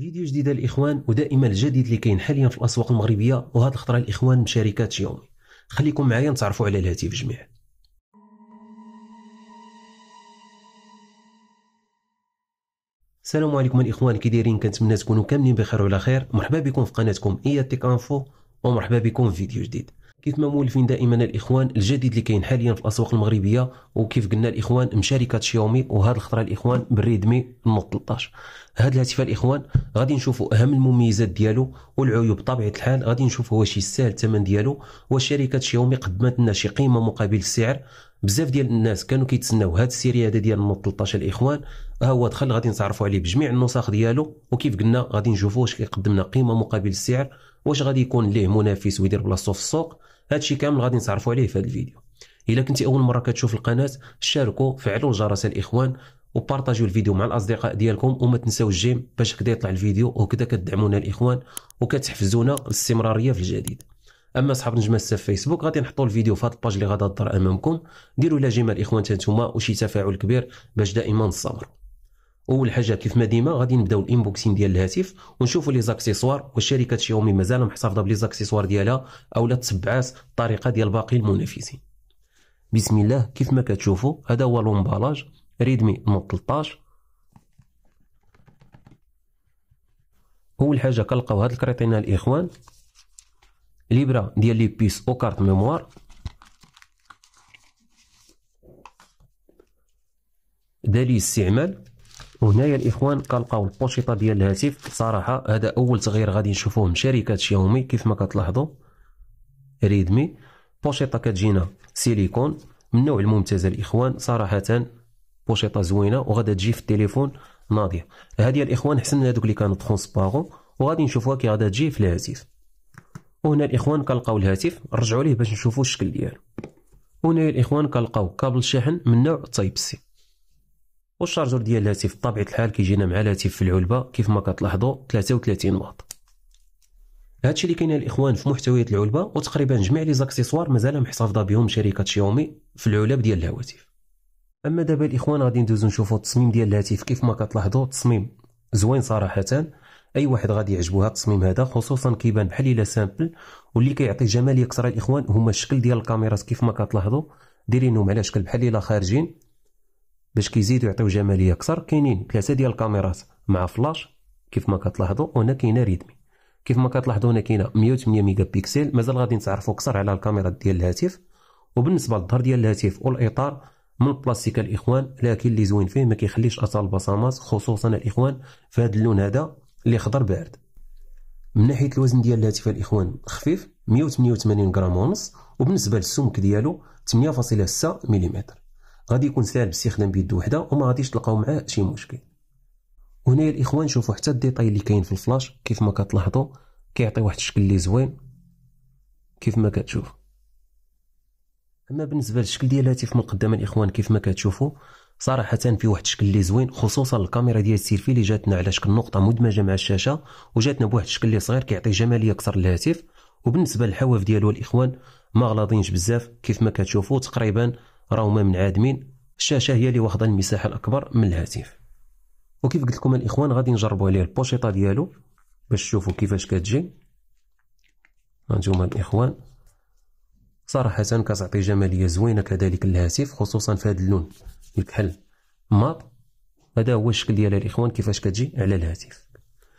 فيديو جديد الاخوان ودائما الجديد اللي كاين حاليا في الاسواق المغربيه وهاد الخطره الاخوان شركات يومي خليكم معايا نتعرفوا على الهاتف جميع السلام عليكم الاخوان كي دايرين كنتمنى تكونوا كاملين بخير وعلى خير مرحبا بكم في قناتكم ايا تيك انفو ومرحبا بكم في فيديو جديد كيف ما مولفين دائما الاخوان الجديد اللي كاين حاليا في الاسواق المغربيه وكيف قلنا الاخوان مشاركه شاومي وهذا الخطره الاخوان بالريدمي نوت 13 هذا الهاتف الاخوان غادي نشوفوا اهم المميزات ديالو والعيوب بطبيعه الحال غادي نشوفوا واش يستاهل الثمن ديالو واش شركه شاومي قدمت لنا شي قيمه مقابل السعر بزاف ديال الناس كانوا كيتسناو هاد السيري هذا ديال نوت 13 الاخوان ها هو دخل غادي نتعرفوا عليه بجميع النسخ ديالو وكيف قلنا غادي نشوفوا واش كيقدم لنا قيمه مقابل السعر واش غادي يكون ليه منافس ويدير بلاصتو في السوق هادشي كامل غادي نتعرفوا عليه في هذا الفيديو الا كنتي اول مره كتشوف القناه شاركوا فعلوا الجرس الاخوان وبارطاجيو الفيديو مع الاصدقاء ديالكم وما تنساوش الجيم باش كدا يطلع الفيديو وكدا كدعمونا الاخوان وكتحفزونا للاستمراريه في الجديد اما صحاب نجمه السف فيسبوك غادي نحطوا الفيديو في هذا الباج اللي غادا تظهر امامكم ديروا لا جيم الاخوان تانتوما وشي تفاعل كبير باش دائما نستمر اول حاجه كيف ما ديما غادي نبداو الانبوكسين ديال الهاتف ونشوفوا لي زاكسيسوار وشركه شاومي مازال محتفظه بلي زاكسيسوار ديالها اولا تبعات الطريقه ديال باقي المنافسين بسم الله كيف ما كتشوفوا هذا هو لومبالاج ريدمي نوت 13 اول حاجه كنلقاو هاد الكريتينا الاخوان ليبرا ديال لي بيس او كارت ميموار دالي استعمال وهنايا الاخوان كنلقاو البوشيطه ديال الهاتف صراحه هذا اول تغيير غادي نشوفوه من شركه شاومي كيف ما كتلاحظوا ريدمي بوشيطه كتجينا سيليكون من النوع الممتاز الاخوان صراحه بوشيطه زوينه وغادي تجي في التليفون ناضيه هذه الاخوان احسن من هذوك اللي كانوا ترونسبارون وغادي نشوفوها كي غادا تجي في الهاتف وهنا الإخوان كنلقاو الهاتف نرجعوا ليه باش نشوفوا الشكل ديالو هنا الإخوان كنلقاو كابل شاحن من نوع تايب سي والشارجور ديال الهاتف بطبيعة الحال كيجينا مع الهاتف في العلبة كيف ما كتلاحظوا 33 واط هادشي اللي كاين الاخوان في محتويات العلبه وتقريبا جميع لي زاكسيسوار مازال محتفظه بهم شركه شيومي في العلب ديال الهواتف اما دابا الاخوان غادي ندوزو نشوفو التصميم ديال الهاتف كيف ما كتلاحظوا تصميم زوين صراحه اي واحد غادي يعجبو هاد التصميم هذا خصوصا كيبان بحال الا سامبل واللي كيعطي جمال اكثر الاخوان هما الشكل ديال الكاميرات كيف ما كتلاحظوا دايرينهم على شكل بحال الا خارجين باش كيزيدوا يعطيو جماليه اكثر كاينين ثلاثه ديال الكاميرات مع فلاش كيف ما كتلاحظوا هنا كاينه ريدمي كيف ما كتلاحظوا هنا كاينه 108 ميجا بيكسل مازال غادي نتعرفوا اكثر على الكاميرات ديال الهاتف وبالنسبه للظهر ديال الهاتف والاطار من البلاستيك الاخوان لكن اللي زوين فيه ما كيخليش اثر البصمات خصوصا الاخوان في هذا اللون هذا اللي خضر بارد من ناحيه الوزن ديال الهاتف الاخوان خفيف 188 غرام ونص وبالنسبه للسمك ديالو 8.6 ملم غادي يكون ساهل باستخدام بيد وحده وما غاديش تلقاو معاه شي مشكل وهنايا الاخوان شوفوا حتى الديتاي اللي كاين في الفلاش كيف ما كتلاحظوا كيعطي واحد الشكل اللي زوين كيف ما كتشوف اما بالنسبه للشكل ديال الهاتف من قدام الاخوان كيف ما كتشوفوا صراحه في واحد الشكل اللي زوين خصوصا الكاميرا ديال السيلفي اللي جاتنا على شكل نقطه مدمجه مع الشاشه وجاتنا بواحد الشكل اللي صغير كيعطي جماليه اكثر للهاتف وبالنسبه للحواف ديالو الاخوان ما غلاضينش بزاف كيف ما كتشوفوا تقريبا راهو ما منعدمين الشاشه هي اللي واخده المساحه الاكبر من الهاتف وكيف قلت لكم الاخوان غادي نجربوا عليه البوشيطه ديالو باش تشوفوا كيفاش كتجي هانتوما الاخوان صراحه كتعطي جماليه زوينه كذلك للهاتف خصوصا في هذا اللون الكحل ماط هذا هو الشكل ديال الاخوان كيفاش كتجي على الهاتف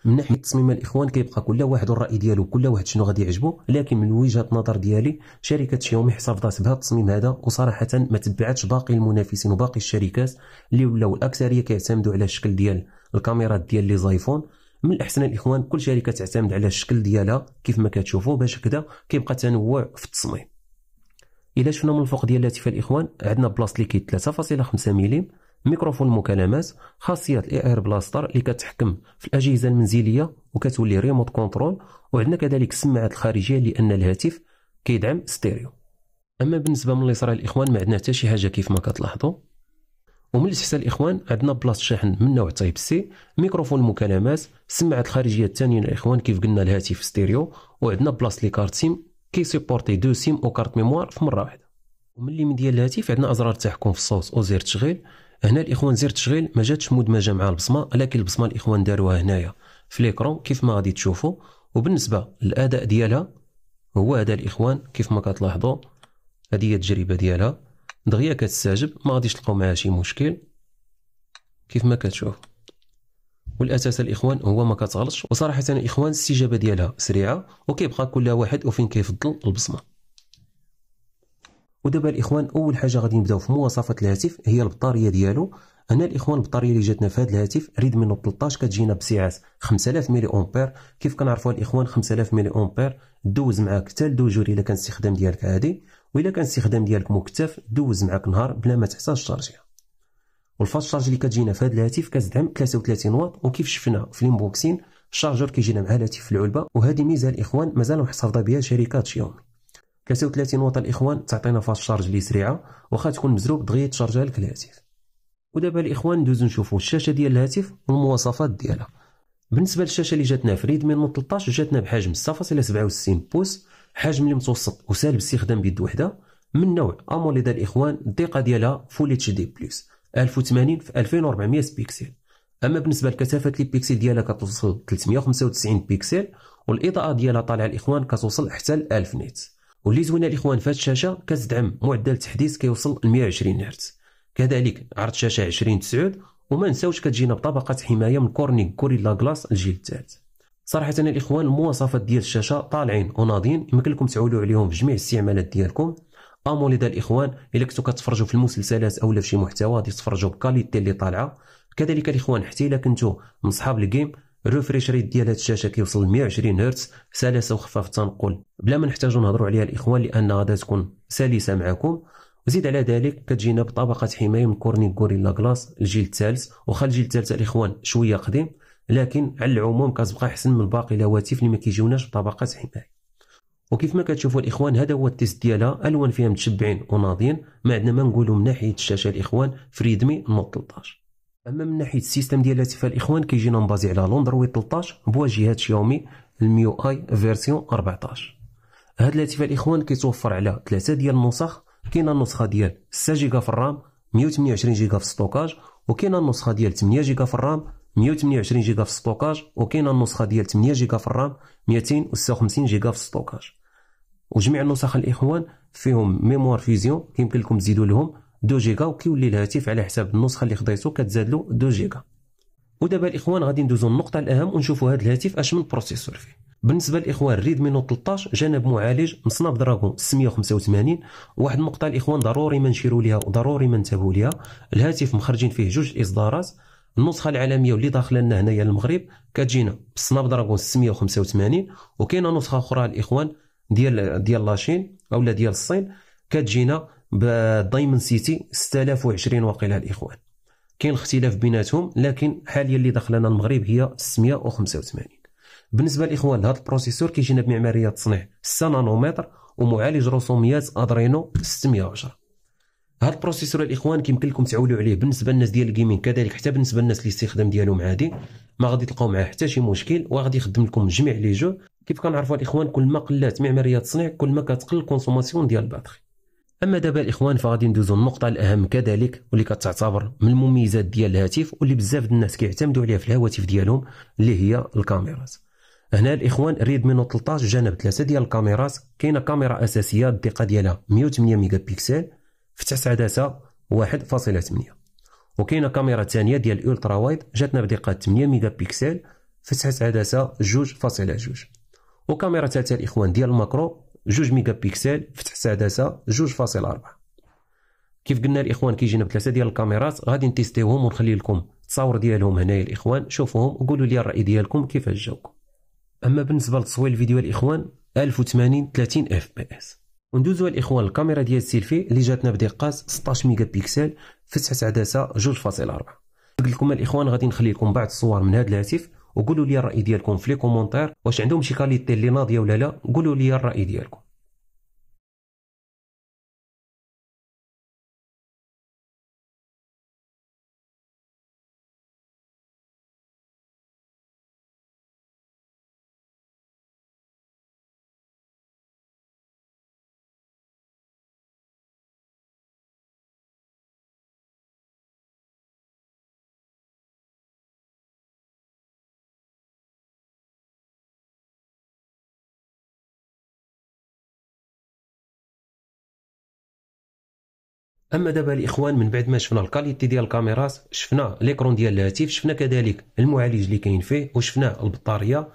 من ناحيه التصميم الاخوان كيبقى كل واحد الراي ديالو كل واحد شنو غادي يعجبو لكن من وجهه نظر ديالي شركه شاومي حتفظت بهذا التصميم هذا وصراحه ما تبعتش باقي المنافسين وباقي الشركات اللي ولاو الاكثريه كيعتمدوا على الشكل ديال الكاميرات ديال لي زايفون من الاحسن الاخوان كل شركه تعتمد على الشكل ديالها كيف ما كتشوفوا باش هكذا كيبقى تنوع في التصميم الا شفنا من الفوق ديال الهاتف الاخوان عندنا بلاصه اللي كي 3.5 ملم ميكروفون المكالمات خاصيه الاي اير بلاستر اللي كتحكم في الاجهزه المنزليه وكتولي ريموت كنترول وعندنا كذلك السماعات الخارجيه لان الهاتف كيدعم ستيريو اما بالنسبه من اليسار الاخوان ما عندنا حتى شي حاجه كيف ما كتلاحظوا ومن تحت الاخوان عندنا بلاصه شحن من نوع تايب سي ميكروفون المكالمات السماعات الخارجيه الثانيه الاخوان كيف قلنا الهاتف ستيريو وعندنا بلاصه لي كارت سيم كيسيبورتي دو سيم او كارت ميموار في مره واحده ومن من ديال الهاتف عندنا ازرار تحكم في الصوت او زر تشغيل هنا الاخوان زر تشغيل ما جاتش مدمجه مع البصمه لكن البصمه الاخوان داروها هنايا في ليكرون كيف ما غادي تشوفوا وبالنسبه للاداء ديالها هو هذا الاخوان كيف ما كتلاحظوا هذه هي التجربه ديالها دغيا كتستعجب ما غاديش تلقاو معها شي مشكل كيف ما كتشوفوا والاساس الاخوان هو ما كتغلطش وصراحه الاخوان الاستجابه ديالها سريعه وكيبقى كل واحد وفين كيفضل البصمه ودابا الاخوان اول حاجه غادي نبداو في مواصفات الهاتف هي البطاريه ديالو هنا الاخوان البطاريه اللي جاتنا في هذا الهاتف ريد مينو 13 كتجينا بسعه 5000 ملي امبير كيف كنعرفوا الاخوان 5000 ملي امبير دوز معاك حتى لدوجور الا كان الاستخدام ديالك عادي والا كان الاستخدام ديالك مكتف دوز معاك نهار بلا ما تحتاج الشارجيه والفاست اللي كتجينا في هذا الهاتف كتدعم 33 واط وكيف شفنا في الانبوكسين الشارجر كيجينا مع الهاتف في العلبه وهذه ميزه الاخوان مازال محتفظه بها شركات شيومي 33 واط الاخوان تعطينا فاست شارج اللي سريعه واخا تكون مزروب دغيا تشارجها لك الهاتف ودابا الاخوان ندوزو نشوفو الشاشه ديال الهاتف والمواصفات ديالها بالنسبه للشاشه اللي جاتنا في ريدمي نوت 13 جاتنا بحجم 6.67 بوص حجم المتوسط وسهل باستخدام بيد وحده من نوع اموليد الاخوان الدقه ديالها فول اتش دي بلس 1080 في 2400 بيكسل اما بالنسبه لكثافه لي بيكسل ديالها كتوصل 395 بيكسل والاضاءه ديالها طالعه الاخوان كتوصل حتى ل 1000 نيت واللي زوينه الاخوان في الشاشه كتدعم معدل التحديث كيوصل 120 هرتز كذلك عرض شاشه 20 تسعود وما نساوش كتجينا بطبقه حمايه من كورنينغ كوريلا كلاس الجيل الثالث صراحه الاخوان المواصفات ديال الشاشه طالعين وناضين يمكن لكم تعولوا عليهم في جميع الاستعمالات ديالكم امو لدى الاخوان الا كنتو كتفرجوا في المسلسلات اولا في شي محتوى غادي تفرجوا بكاليتي اللي طالعه كذلك الاخوان حتى الا كنتو من صحاب الجيم ريفريش ريت ديال هاد الشاشه كيوصل ل 120 هرتز سلاسه وخفاف التنقل بلا ما نحتاجو نهضروا عليها الاخوان لان غادا تكون سلسه معكم وزيد على ذلك كتجينا بطبقه حمايه من كورني غوريلا كلاس الجيل الثالث واخا الجيل الثالث الاخوان شويه قديم لكن على العموم كتبقى احسن من باقي الهواتف اللي ما كيجيوناش بطبقه حمايه وكيف ما كتشوفوا الاخوان هذا هو التيست ديالها الوان فيها متشبعين وناضين ما عندنا ما نقولوا من ناحيه الشاشه الاخوان فريدمي نوت 13 اما من ناحيه السيستم ديال الهاتف الاخوان كيجينا مبازي على لوندرويد 13 بواجهه شاومي الميو اي فيرسيون 14 هذا الهاتف الاخوان كيتوفر على ثلاثه ديال النسخ كاينه النسخه ديال 6 جيجا في الرام 128 جيجا في ستوكاج وكاينه النسخه ديال 8 جيجا في الرام 128 جيجا في ستوكاج وكاينه النسخه ديال 8 جيجا في الرام 256 جيجا في ستوكاج وجميع النسخ الاخوان فيهم ميموار فيزيون كيمكن لكم تزيدوا لهم 2 جيجا وكيولي الهاتف على حساب النسخه اللي خديتو كتزاد له 2 جيجا ودابا الاخوان غادي ندوزو النقطه الاهم ونشوفوا هذا الهاتف اش من بروسيسور فيه بالنسبه للاخوان ريدمي نوت 13 جانب معالج سناب دراغون 685 واحد النقطه الاخوان ضروري ما نشيروا ليها وضروري ما نتابعوا ليها الهاتف مخرجين فيه جوج اصدارات النسخه العالميه واللي داخله لنا هنايا المغرب كتجينا بالسناب دراغون 685 وكاينه نسخه اخرى الاخوان ديال ديال لاشين اولا ديال الصين كتجينا بالدايمن سيتي 6020 واقيلا الاخوان كاين اختلاف بيناتهم لكن حاليا اللي لنا المغرب هي 685 بالنسبه للاخوان لهذا البروسيسور كيجينا بمعماريه تصنيع 6 نانومتر ومعالج رسوميات ادرينو 610 هاد البروسيسور الاخوان كيمكن لكم تعولوا عليه بالنسبه للناس ديال الجيمنج كذلك حتى بالنسبه للناس اللي استخدام ديالهم عادي ما غادي تلقاو معاه حتى شي مشكل وغادي يخدم لكم جميع لي جو كيف كنعرفوا الاخوان كل ما قلات معماريه التصنيع كل ما كتقل الكونسوماسيون ديال الباتري اما دابا الاخوان فغادي ندوزو النقطه الاهم كذلك واللي كتعتبر من المميزات ديال الهاتف واللي بزاف ديال الناس كيعتمدوا عليها في الهواتف ديالهم اللي هي الكاميرات هنا الاخوان ريد مينو 13 جانب ثلاثه ديال الكاميرات كاينه كاميرا اساسيه الدقه ديالها 108 ميجا بيكسل فتح سعداسة 1.8 وكاينه كاميرا ثانيه ديال الالترا وايد جاتنا بدقه 8 ميجا بيكسل فتحت عدسه 2.2 وكاميرا ثالثه الاخوان ديال الماكرو 2 ميجا بيكسل فتحت عدسه 2.4 كيف قلنا الاخوان كيجينا بثلاثه ديال الكاميرات غادي نتيستيوهم ونخلي لكم التصاور ديالهم هنايا الاخوان شوفوهم وقولوا لي الراي ديالكم كيفاش جاوكم اما بالنسبه لتصوير الفيديو الاخوان 1080 30 اف بي اس وندوزو الاخوان الكاميرا ديال السيلفي اللي جاتنا بدقه 16 ميجا بيكسل في 9 عدسه 2.4 قلت لكم الاخوان غادي نخلي لكم بعض الصور من هذا الهاتف وقولوا لي الراي ديالكم في لي كومونتير واش عندهم شي كاليتي اللي ناضيه ولا لا قولوا لي الراي ديالكم اما دابا الاخوان من بعد ما شفنا الكاليتي ديال الكاميرات شفنا ليكرون ديال الهاتف شفنا كذلك المعالج اللي كاين فيه وشفنا البطاريه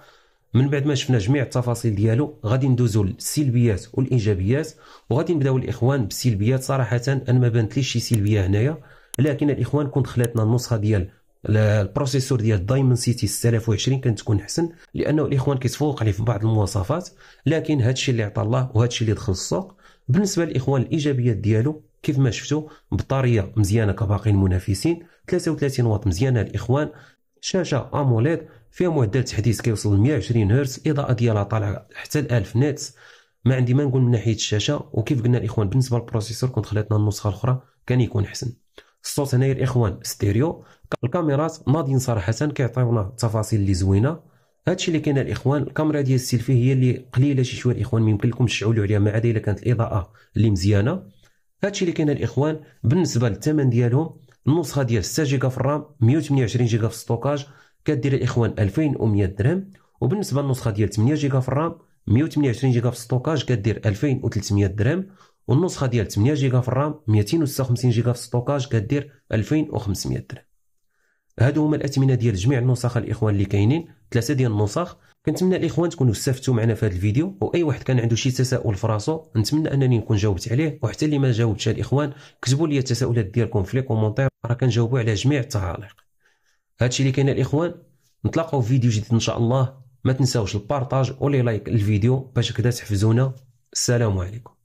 من بعد ما شفنا جميع التفاصيل ديالو غادي ندوزو للسلبيات والايجابيات وغادي نبداو الاخوان بالسلبيات صراحه انا ما بانت ليش شي سلبيه هنايا لكن الاخوان كنت خلاتنا النسخه ديال البروسيسور ديال دايمن سيتي 6020 كانت تكون احسن لانه الاخوان كيتفوق عليه في بعض المواصفات لكن هادشي اللي عطى الله وهادشي اللي دخل السوق بالنسبه للاخوان الايجابيات ديالو كيف ما شفتوا بطاريه مزيانه كباقي المنافسين 33 واط مزيانه الاخوان شاشه اموليد فيها معدل تحديث كيوصل 120 هرتز اضاءه ديالها طالعه حتى 1000 نيتس ما عندي ما نقول من ناحيه الشاشه وكيف قلنا الاخوان بالنسبه للبروسيسور كنت خلاتنا النسخه الاخرى كان يكون احسن الصوت هنايا الاخوان ستيريو الكاميرات ناضين صراحه كيعطيونا تفاصيل اللي زوينه هادشي اللي كاين الاخوان الكاميرا ديال السيلفي هي اللي قليله شي شويه الاخوان ما يمكن لكم تشعلوا عليها ما عدا الا كانت الاضاءه اللي مزيانه هادشي اللي كاين الاخوان بالنسبه للثمن ديالهم النسخه ديال 6 جيجا في الرام 128 جيجا في الستوكاج كدير الاخوان 2100 درهم وبالنسبه للنسخه ديال 8 جيجا في الرام 128 جيجا في الستوكاج كدير 2300 درهم والنسخه ديال 8 جيجا في الرام 256 جيجا في الستوكاج كدير 2500 درهم هادو هما الاثمنه ديال جميع النسخ الاخوان اللي كاينين ثلاثه ديال النسخ كنتمنى الاخوان تكونوا استفدتوا معنا في هذا الفيديو واي واحد كان عنده شي تساؤل في راسو نتمنى انني نكون جاوبت عليه وحتى اللي ما جاوبتش الاخوان كتبوا لي التساؤلات ديالكم في لي كومونتير راه كنجاوبوا على جميع التعاليق هادشي اللي كاين الاخوان نتلاقاو في فيديو جديد ان شاء الله ما تنساوش البارطاج ولي لايك للفيديو باش كدا تحفزونا السلام عليكم